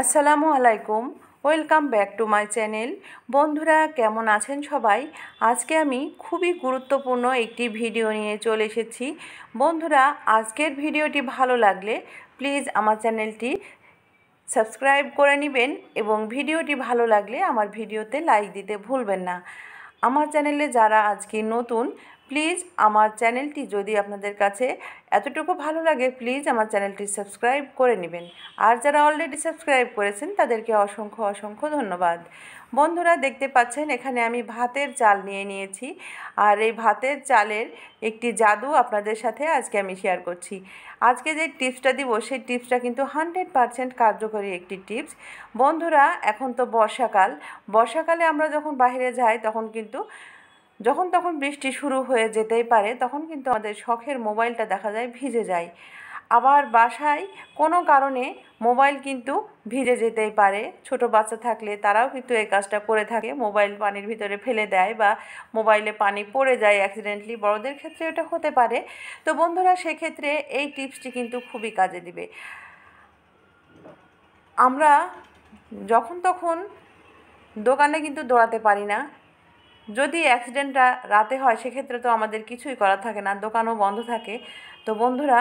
আসসালামু আলাইকুম welcome back to my channel বন্ধুরা কেমন আছেন সবাই আজকে আমি খুবই গুরুত্বপূর্ণ একটি ভিডিও নিয়ে চলে এসেছি বন্ধুরা আজকের ভিডিওটি ভালো লাগলে প্লিজ আমার চ্যানেলটি সাবস্ক্রাইব করে নেবেন এবং ভিডিওটি ভালো লাগলে আমার ভিডিওতে লাইক দিতে ভুলবেন না আমার চ্যানেলে যারা আজকে নতুন প্লিজ আমার চ্যানেলটি যদি আপনাদের কাছে এতটুকু ভালো লাগে প্লিজ আমার চ্যানেলটি সাবস্ক্রাইব করে নেবেন আর যারা অলরেডি সাবস্ক্রাইব করেছেন তাদেরকে অসংখ্য অসংখ্য ধন্যবাদ বন্ধুরা দেখতে পাচ্ছেন এখানে আমি ভাতের চাল নিয়ে নিয়েছি আর এই ভাতের চালের একটি জাদু আপনাদের সাথে আজকে আমি শেয়ার করছি আজকে যে টিপসটা দিব সেই টিপসটা কিন্তু হানড্রেড পারসেন্ট কার্যকরী একটি টিপস বন্ধুরা এখন তো বর্ষাকাল বর্ষাকালে আমরা যখন বাইরে যাই তখন কিন্তু যখন তখন বৃষ্টি শুরু হয়ে যেতেই পারে তখন কিন্তু আমাদের শখের মোবাইলটা দেখা যায় ভিজে যায় আবার বাসায় কোনো কারণে মোবাইল কিন্তু ভিজে যেতেই পারে ছোট বাচ্চা থাকলে তারাও কিন্তু এই কাজটা করে থাকে মোবাইল পানির ভিতরে ফেলে দেয় বা মোবাইলে পানি পড়ে যায় অ্যাক্সিডেন্টলি বড়দের ক্ষেত্রে এটা হতে পারে তো বন্ধুরা সেক্ষেত্রে এই টিপসটি কিন্তু খুবই কাজে দিবে আমরা যখন তখন দোকানে কিন্তু দৌড়াতে পারি না যদি অ্যাক্সিডেন্টটা রাতে হয় সেক্ষেত্রে তো আমাদের কিছুই করা থাকে না দোকানও বন্ধ থাকে তো বন্ধুরা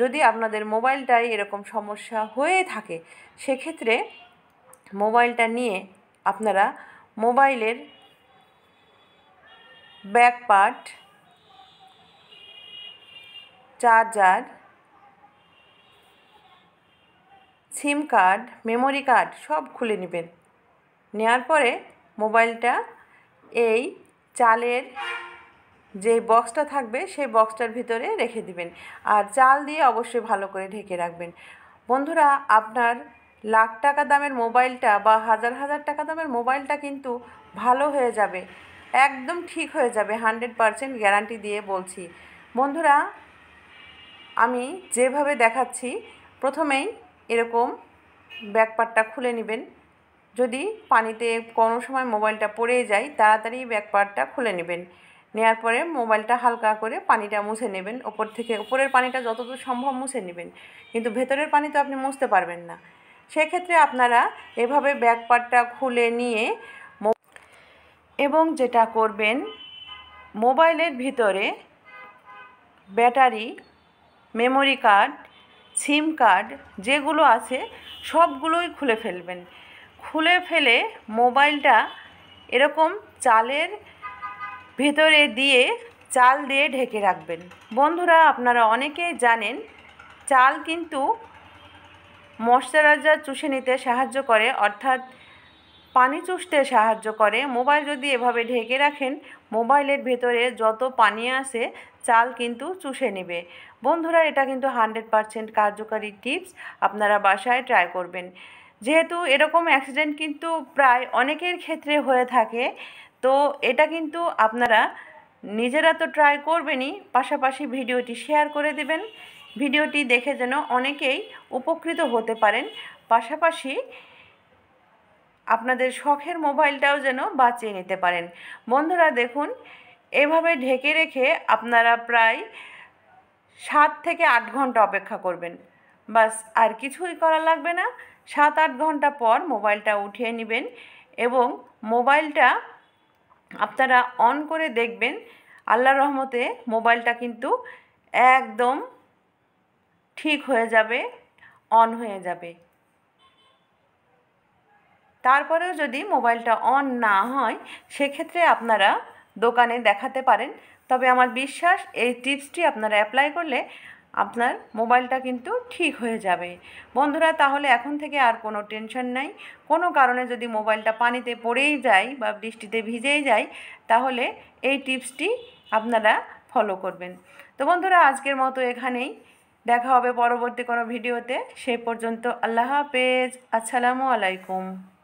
যদি আপনাদের মোবাইলটাই এরকম সমস্যা হয়ে থাকে সেক্ষেত্রে মোবাইলটা নিয়ে আপনারা মোবাইলের back part charger SIM card memory card সব খুলে নেবেন নেওয়ার পরে মোবাইলটা এই চালের যে বক্সটা থাকবে সেই বক্সটার ভিতরে রেখে দিবেন আর চাল দিয়ে অবশ্যই ভালো করে ঢেকে রাখবেন বন্ধুরা আপনার লাখ টাকা দামের মোবাইলটা বা হাজার হাজার টাকা দামের মোবাইলটা কিন্তু ভালো হয়ে যাবে একদম ঠিক হয়ে যাবে হান্ড্রেড পারসেন্ট গ্যারান্টি দিয়ে বলছি বন্ধুরা আমি যেভাবে দেখাচ্ছি প্রথমেই এরকম ব্যাকপারটা খুলে নেবেন যদি পানিতে কোনো সময় মোবাইলটা পড়ে যায় তাড়াতাড়ি ব্যাক খুলে নেবেন নেওয়ার পরে মোবাইলটা হালকা করে পানিটা মুছে নেবেন ওপর থেকে উপরের পানিটা যতদূর সম্ভব মুছে নেবেন কিন্তু ভেতরের পানি তো আপনি মুছতে পারবেন না সেক্ষেত্রে আপনারা এভাবে ব্যাক খুলে নিয়ে এবং যেটা করবেন মোবাইলের ভিতরে battery memory card SIM card যেগুলো আছে সবগুলোই খুলে ফেলবেন খুলে ফেলে মোবাইলটা এরকম চালের ভেতরে দিয়ে চাল দিয়ে ঢেকে রাখবেন বন্ধুরা আপনারা অনেকেই জানেন চাল কিন্তু ময়শ্চারাইজার চুষে নিতে সাহায্য করে অর্থাৎ পানি চুষতে সাহায্য করে মোবাইল যদি এভাবে ঢেকে রাখেন মোবাইলের ভেতরে যত পানি আসে চাল কিন্তু চুষে নেবে বন্ধুরা এটা কিন্তু হান্ড্রেড পারসেন্ট কার্যকারী টিপস আপনারা বাসায় ট্রাই করবেন যেহেতু এরকম অ্যাক্সিডেন্ট কিন্তু প্রায় অনেকের ক্ষেত্রে হয়ে থাকে তো এটা কিন্তু আপনারা নিজেরা তো ট্রাই করবেনই পাশাপাশি ভিডিওটি শেয়ার করে দেবেন ভিডিওটি দেখে যেন অনেকেই উপকৃত হতে পারেন পাশাপাশি আপনাদের শখের মোবাইলটাও যেন বাঁচিয়ে নিতে পারেন বন্ধুরা দেখুন এভাবে ঢেকে রেখে আপনারা প্রায় সাত থেকে আট ঘন্টা অপেক্ষা করবেন বাস আর কিছুই করা লাগবে না সাত আট ঘন্টা পর মোবাইলটা উঠিয়ে নেবেন এবং মোবাইলটা আপনারা অন করে দেখবেন আল্লাহ রহমতে মোবাইলটা কিন্তু একদম ঠিক হয়ে যাবে অন হয়ে যাবে তারপরেও যদি মোবাইলটা অন না হয় সেক্ষেত্রে আপনারা দোকানে দেখাতে পারেন তবে আমার বিশ্বাস এই টিপসটি আপনারা অ্যাপ্লাই করলে আপনার মোবাইলটা কিন্তু ঠিক হয়ে যাবে বন্ধুরা তাহলে এখন থেকে আর কোনো টেনশন নাই কোনো কারণে যদি মোবাইলটা পানিতে পড়েই যায় বা বৃষ্টিতে ভিজেই যায় তাহলে এই টিপসটি আপনারা ফলো করবেন তো বন্ধুরা আজকের মতো এখানেই দেখা হবে পরবর্তী কোনো ভিডিওতে সেই পর্যন্ত আল্লাহ হাফেজ আসসালামু আলাইকুম